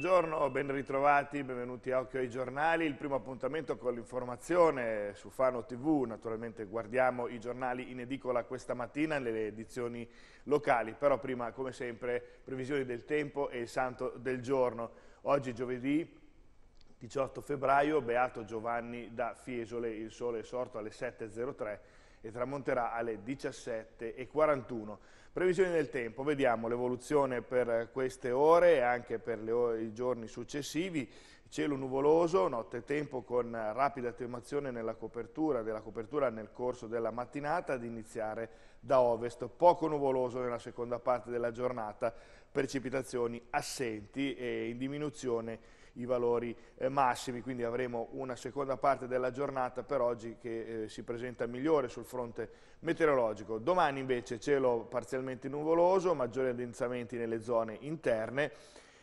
Buongiorno, ben ritrovati, benvenuti a Occhio ai Giornali, il primo appuntamento con l'informazione su Fano TV, naturalmente guardiamo i giornali in edicola questa mattina nelle edizioni locali, però prima come sempre previsioni del tempo e il santo del giorno. Oggi giovedì 18 febbraio, beato Giovanni da Fiesole, il sole è sorto alle 7.03 e tramonterà alle 17.41. Previsioni del tempo, vediamo l'evoluzione per queste ore e anche per ore, i giorni successivi. Cielo nuvoloso, notte e tempo con rapida attenuazione nella copertura, della copertura nel corso della mattinata ad iniziare da ovest, poco nuvoloso nella seconda parte della giornata, precipitazioni assenti e in diminuzione i valori eh, massimi, quindi avremo una seconda parte della giornata per oggi che eh, si presenta migliore sul fronte meteorologico. Domani invece cielo parzialmente nuvoloso, maggiori addensamenti nelle zone interne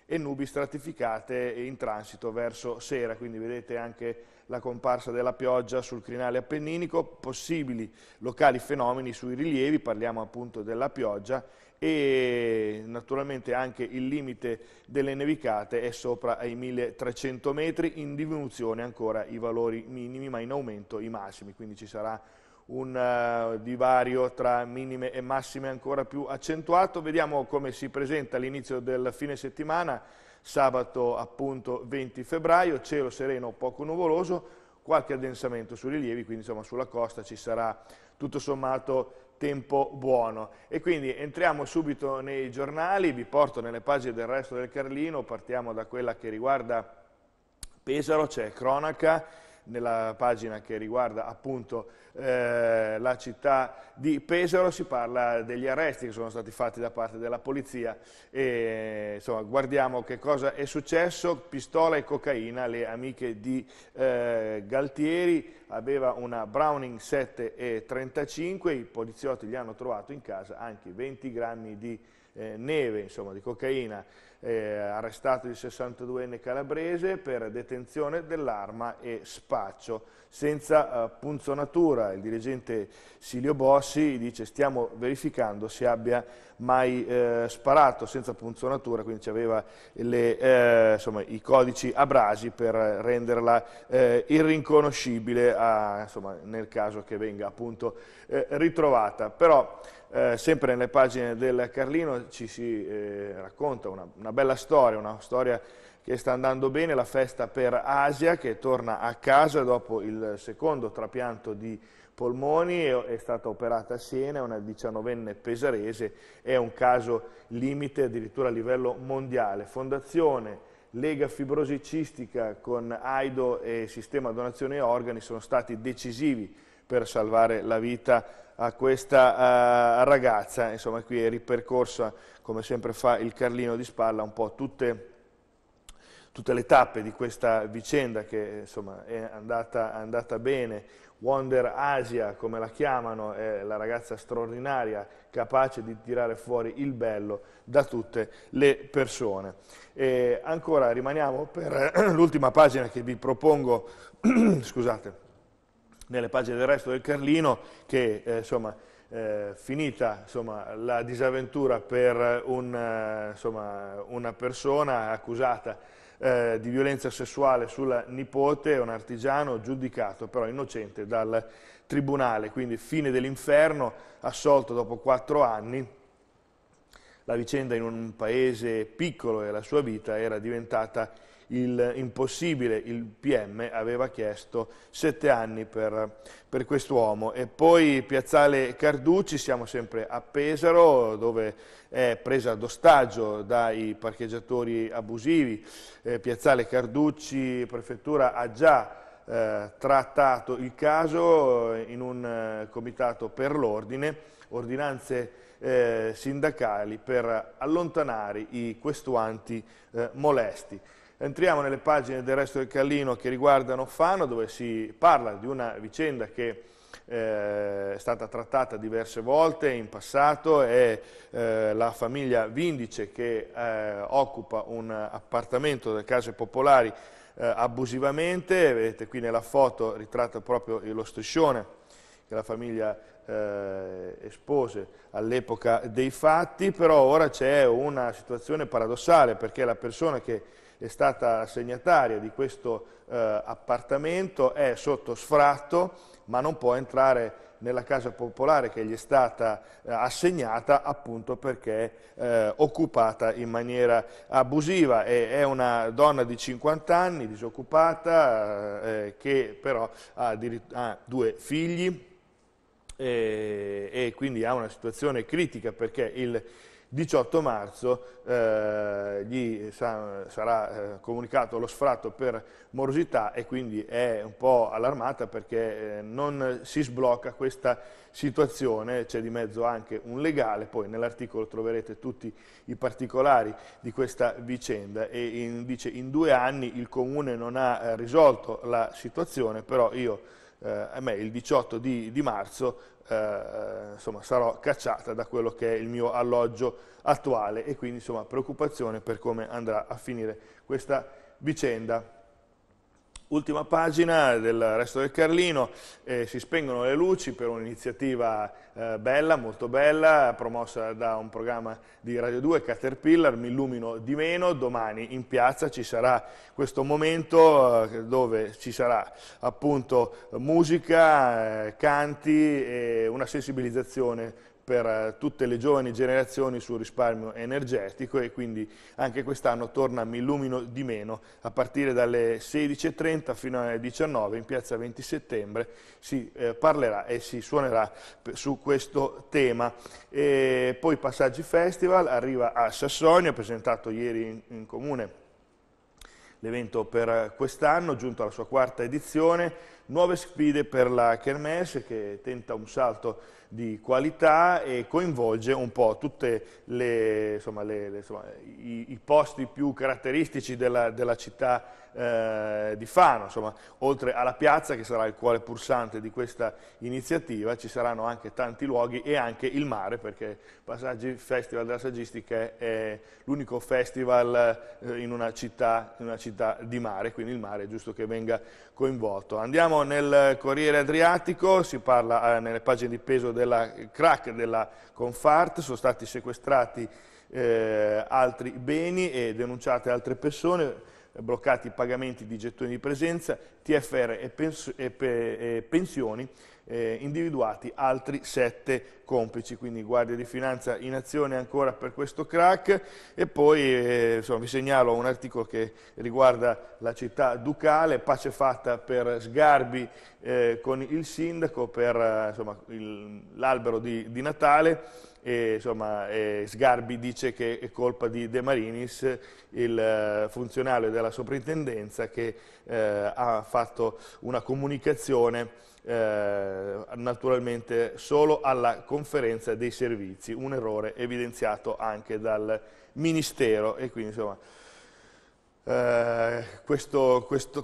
e nubi stratificate in transito verso sera, quindi vedete anche la comparsa della pioggia sul crinale appenninico, possibili locali fenomeni sui rilievi, parliamo appunto della pioggia e naturalmente anche il limite delle nevicate è sopra ai 1300 metri, in diminuzione ancora i valori minimi ma in aumento i massimi, quindi ci sarà un eh, divario tra minime e massime ancora più accentuato. Vediamo come si presenta all'inizio del fine settimana, sabato appunto 20 febbraio, cielo sereno poco nuvoloso, qualche addensamento sui rilievi, quindi insomma sulla costa ci sarà tutto sommato tempo buono. E quindi entriamo subito nei giornali, vi porto nelle pagine del resto del Carlino, partiamo da quella che riguarda Pesaro, c'è cronaca, nella pagina che riguarda appunto eh, la città di Pesaro, si parla degli arresti che sono stati fatti da parte della polizia e insomma guardiamo che cosa è successo, pistola e cocaina, le amiche di eh, Galtieri, aveva una Browning 7,35, i poliziotti gli hanno trovato in casa anche 20 grammi di eh, neve, insomma di cocaina, eh, arrestato il 62enne calabrese per detenzione dell'arma e spaccio. Senza eh, punzonatura, il dirigente Silio Bossi dice stiamo verificando se abbia mai eh, sparato senza punzonatura, quindi aveva le, eh, insomma, i codici a brasi per renderla eh, irriconoscibile a, insomma, nel caso che venga appunto eh, ritrovata. Però eh, sempre nelle pagine del Carlino ci si eh, racconta una, una, bella storia, una storia che sta andando bene, la festa per Asia che torna a casa dopo il secondo trapianto di polmoni, è, è stata operata a Siena, è una diciannovenne pesarese, è un caso limite addirittura a livello mondiale. Fondazione Lega Fibrosicistica con AIDO e Sistema Donazione Organi sono stati decisivi per salvare la vita a questa uh, ragazza. Insomma, qui è ripercorsa, come sempre fa il Carlino di Spalla, un po' tutte, tutte le tappe di questa vicenda che insomma, è andata, andata bene. Wonder Asia, come la chiamano, è la ragazza straordinaria, capace di tirare fuori il bello da tutte le persone. E ancora rimaniamo per eh, l'ultima pagina che vi propongo, scusate, nelle pagine del resto del Carlino che eh, insomma, eh, finita insomma, la disavventura per un, eh, insomma, una persona accusata eh, di violenza sessuale sulla nipote, un artigiano giudicato però innocente dal tribunale, quindi fine dell'inferno, assolto dopo quattro anni. La vicenda in un paese piccolo e la sua vita era diventata il impossibile, il PM aveva chiesto sette anni per, per quest'uomo. E poi Piazzale Carducci, siamo sempre a Pesaro, dove è presa d'ostaggio dai parcheggiatori abusivi. Eh, Piazzale Carducci, prefettura, ha già eh, trattato il caso eh, in un eh, comitato per l'ordine, ordinanze eh, sindacali per allontanare i questuanti eh, molesti. Entriamo nelle pagine del resto del Callino che riguardano Fano, dove si parla di una vicenda che eh, è stata trattata diverse volte in passato, è eh, la famiglia Vindice che eh, occupa un appartamento delle case popolari eh, abusivamente, vedete qui nella foto ritratta proprio lo striscione che la famiglia eh, espose all'epoca dei fatti, però ora c'è una situazione paradossale perché la persona che è stata segnataria di questo eh, appartamento è sotto sfratto ma non può entrare nella casa popolare che gli è stata eh, assegnata appunto perché eh, occupata in maniera abusiva. E, è una donna di 50 anni, disoccupata, eh, eh, che però ha, ha due figli e, eh, e quindi ha una situazione critica perché il 18 marzo eh, gli sa, sarà eh, comunicato lo sfratto per morosità e quindi è un po' allarmata perché eh, non si sblocca questa situazione, c'è di mezzo anche un legale, poi nell'articolo troverete tutti i particolari di questa vicenda e in, dice in due anni il comune non ha eh, risolto la situazione, però io eh, a me il 18 di, di marzo eh, eh, insomma, sarò cacciata da quello che è il mio alloggio attuale e quindi insomma, preoccupazione per come andrà a finire questa vicenda. Ultima pagina del resto del Carlino, eh, si spengono le luci per un'iniziativa eh, bella, molto bella, promossa da un programma di Radio 2, Caterpillar, mi illumino di meno, domani in piazza ci sarà questo momento eh, dove ci sarà appunto musica, eh, canti e una sensibilizzazione per eh, tutte le giovani generazioni sul risparmio energetico e quindi anche quest'anno torna Mi illumino di meno a partire dalle 16.30 fino alle 19 in piazza 20 settembre si eh, parlerà e si suonerà su questo tema e poi Passaggi Festival arriva a Sassonia presentato ieri in, in comune l'evento per eh, quest'anno giunto alla sua quarta edizione nuove sfide per la Kermesse che tenta un salto di qualità e coinvolge un po' tutti i, i, posti più caratteristici della, della città eh, di Fano, insomma, oltre alla piazza che sarà il cuore pulsante di questa iniziativa, ci saranno anche tanti luoghi e anche il mare, perché Passaggi Festival della Saggistica è l'unico festival eh, in, una città, in una città di mare, quindi il mare è giusto che venga coinvolto. Andiamo nel Corriere Adriatico, si parla eh, nelle pagine di peso della crack della Confart, sono stati sequestrati eh, altri beni e denunciate altre persone bloccati i pagamenti di gettoni di presenza, TFR e, pensioni eh, individuati altri sette complici, quindi Guardia di Finanza in azione ancora per questo crack e poi eh, insomma, vi segnalo un articolo che riguarda la città ducale, pace fatta per sgarbi eh, con il sindaco per eh, l'albero di, di, Natale, e, insomma, eh, Sgarbi dice che è colpa di De Marinis, il eh, funzionale della soprintendenza che ha fatto una comunicazione eh, naturalmente solo alla conferenza dei servizi, un errore evidenziato anche dal Ministero e quindi insomma eh, quest'anno, questo, quest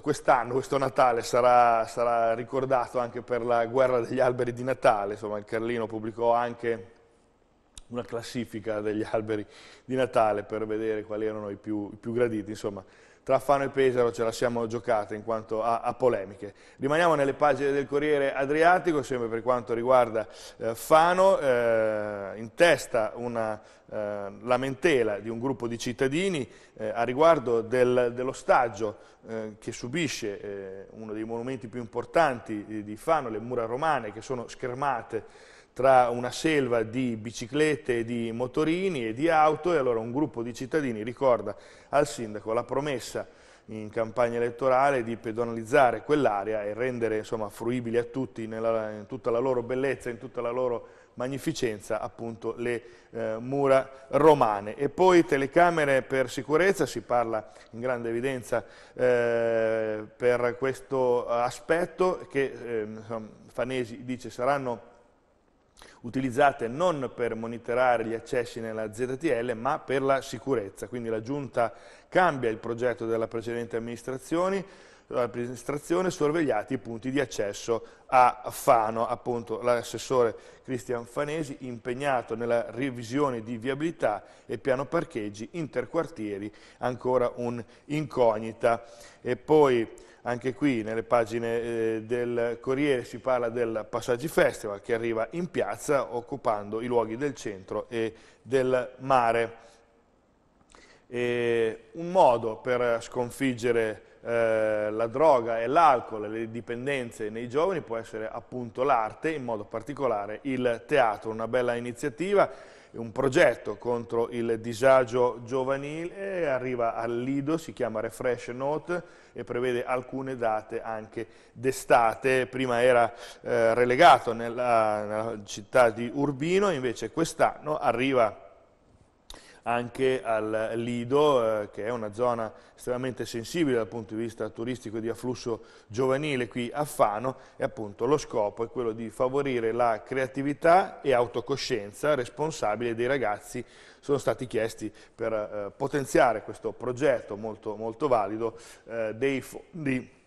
questo Natale sarà, sarà, ricordato anche per la guerra degli alberi di Natale, insomma il Carlino pubblicò anche una classifica degli alberi di Natale per vedere quali erano i più, i più graditi, insomma tra Fano e Pesaro ce la siamo giocata in quanto a, a polemiche. Rimaniamo nelle pagine del Corriere Adriatico, sempre per quanto riguarda eh, Fano, eh, in testa una eh, lamentela di un gruppo di cittadini eh, a riguardo del, dell'ostaggio eh, che subisce eh, uno dei monumenti più importanti di, di Fano, le mura romane che sono schermate tra una selva di biciclette, di motorini e di auto e allora un gruppo di cittadini ricorda al sindaco la promessa in campagna elettorale di pedonalizzare quell'area e rendere insomma, fruibili a tutti nella, in tutta la loro bellezza, in tutta la loro magnificenza appunto le eh, mura romane e poi telecamere per sicurezza si parla in grande evidenza eh, per questo aspetto che eh, Fanesi dice saranno utilizzate non per monitorare gli accessi nella ZTL ma per la sicurezza. Quindi la Giunta cambia il progetto della precedente amministrazione amministrazione sorvegliati i punti di accesso a Fano, appunto l'assessore Cristian Fanesi impegnato nella revisione di viabilità e piano parcheggi interquartieri, ancora un'incognita. E poi anche qui nelle pagine eh, del Corriere si parla del Passaggi Festival che arriva in piazza occupando i luoghi del centro e del mare. E un modo per sconfiggere eh, la droga e l'alcol, le dipendenze nei giovani può essere appunto l'arte, in modo particolare il teatro, una bella iniziativa un progetto contro il disagio giovanile, e arriva al Lido, si chiama Refresh Note e prevede alcune date anche d'estate, prima era eh, relegato nella, nella città di Urbino, invece quest'anno arriva anche al Lido, eh, che è una zona estremamente sensibile dal punto di vista turistico e di afflusso giovanile qui a Fano e appunto lo scopo è quello di favorire la creatività e autocoscienza responsabile dei ragazzi sono stati chiesti per eh, potenziare questo progetto molto, molto valido eh, dei fondi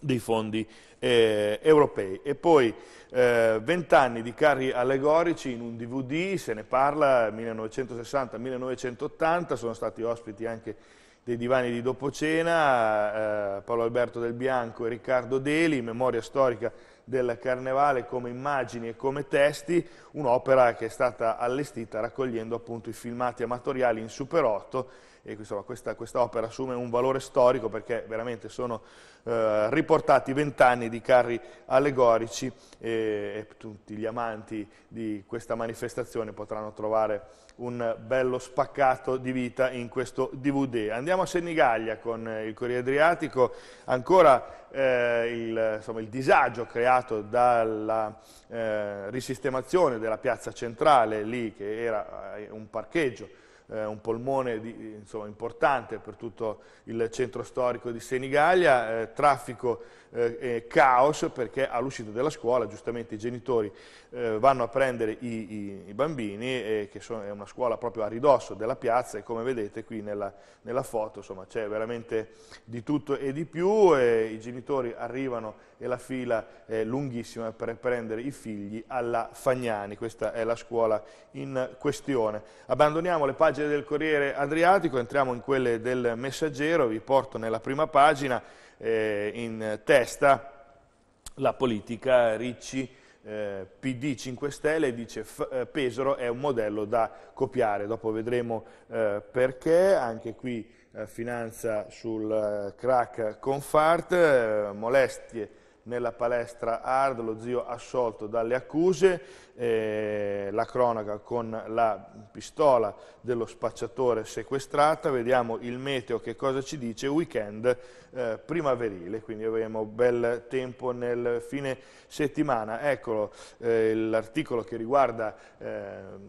dei fondi eh, europei. E poi eh, vent'anni eh, di carri allegorici in un DVD, se ne parla, 1960-1980, sono stati ospiti anche dei divani di Dopocena, eh, Paolo Alberto Del Bianco e Riccardo Deli, memoria storica del Carnevale come immagini e come testi, un'opera che è stata allestita raccogliendo appunto i filmati amatoriali in Super 8 e insomma, questa, questa, opera assume un valore storico perché veramente sono eh, riportati vent'anni di carri allegorici e, e, tutti gli amanti di questa manifestazione potranno trovare un bello spaccato di vita in questo DVD. Andiamo a Senigallia con il Corriere Adriatico, ancora eh, il, insomma, il, disagio creato dalla eh, risistemazione della piazza centrale lì che era eh, un parcheggio eh, un polmone di, insomma, importante per tutto il centro storico di Senigallia, eh, traffico eh, eh, caos perché all'uscita della scuola giustamente i genitori eh, vanno a prendere i, i, i bambini, eh, che sono, è una scuola proprio a ridosso della piazza e come vedete qui nella, nella foto c'è veramente di tutto e di più, i genitori arrivano e la fila è lunghissima per prendere i figli alla Fagnani, questa è la scuola in questione. Abbandoniamo le pagine del Corriere Adriatico, entriamo in quelle del Messaggero, vi porto nella prima pagina eh, in testa la politica Ricci eh, PD 5 Stelle dice eh, Pesaro è un modello da copiare, dopo vedremo eh, perché, anche qui eh, finanza sul eh, crack Confart, molestie nella palestra Hard, lo zio assolto dalle accuse, eh, la cronaca con la pistola dello spacciatore sequestrata, vediamo il meteo che cosa ci dice, weekend eh, primaverile, quindi avremo bel tempo nel fine settimana. Eccolo eh, l'articolo che riguarda eh,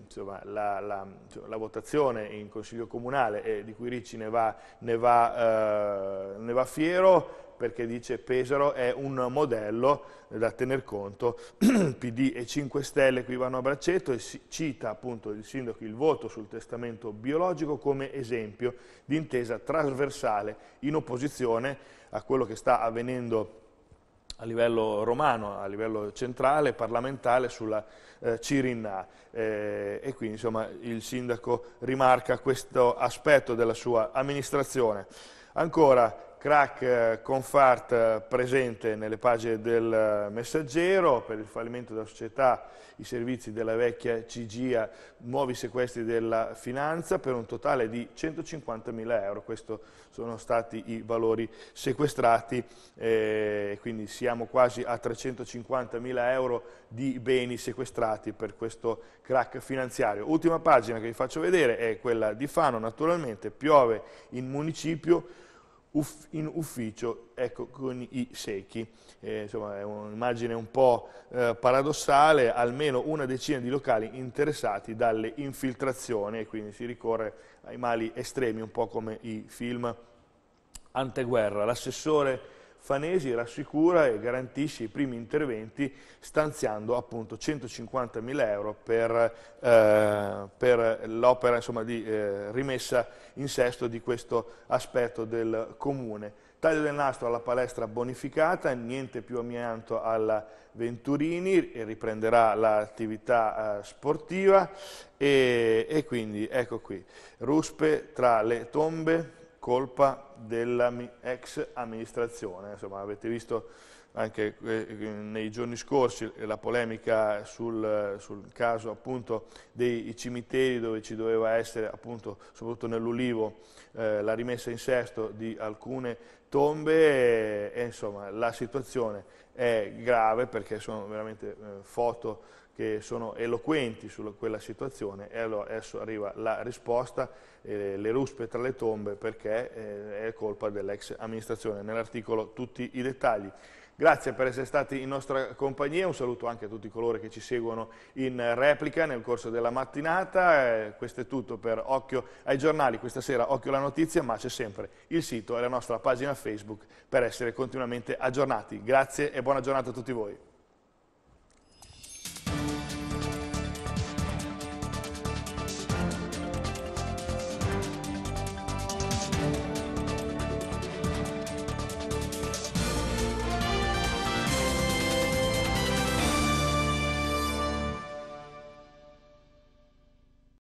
insomma, la, la, la, votazione in Consiglio Comunale e eh, di cui Ricci ne va, ne va, eh, ne va fiero, perché dice Pesaro è un modello da tener conto, PD e 5 Stelle qui vanno a braccetto e cita appunto il sindaco il voto sul testamento biologico come esempio di intesa trasversale in opposizione a quello che sta avvenendo a livello romano, a livello centrale, parlamentare sulla eh, Cirinna eh, e quindi insomma il sindaco rimarca questo aspetto della sua amministrazione. Ancora, crack eh, Confart eh, presente nelle pagine del eh, messaggero per il fallimento della società, i servizi della vecchia CGIA, nuovi sequestri della finanza per un totale di 150.000 euro, questi sono stati i valori sequestrati, eh, quindi siamo quasi a 350.000 euro di beni sequestrati per questo crack finanziario. Ultima pagina che vi faccio vedere è quella di Fano, naturalmente piove in municipio, uff in ufficio, ecco, con i secchi. Eh, insomma, è un'immagine un po' eh, paradossale, almeno una decina di locali interessati dalle infiltrazioni e quindi si ricorre ai mali estremi, un po' come i film anteguerra. L'assessore Fanesi rassicura e garantisce i primi interventi stanziando appunto 150.000 euro per, eh, per l'opera di eh, rimessa in sesto di questo aspetto del comune. Taglio del nastro alla palestra bonificata, niente più amianto alla Venturini, e riprenderà l'attività eh, sportiva e, e quindi ecco qui, ruspe tra le tombe, colpa dell'ex amministrazione. Insomma, avete visto anche eh, nei giorni scorsi la polemica sul, sul caso appunto, dei cimiteri dove ci doveva essere, appunto, soprattutto nell'Ulivo, eh, la rimessa in sesto di alcune tombe e, e insomma, la situazione è grave perché sono veramente eh, foto che sono eloquenti su quella situazione e allora adesso arriva la risposta, eh, le ruspe tra le tombe perché eh, è colpa dell'ex amministrazione. Nell'articolo tutti i dettagli. Grazie per essere stati in nostra compagnia, un saluto anche a tutti coloro che ci seguono in replica nel corso della mattinata. Eh, questo è tutto per Occhio ai giornali, questa sera Occhio alla notizia, ma c'è sempre il sito e la nostra pagina Facebook per essere continuamente aggiornati. Grazie e buona giornata a tutti voi.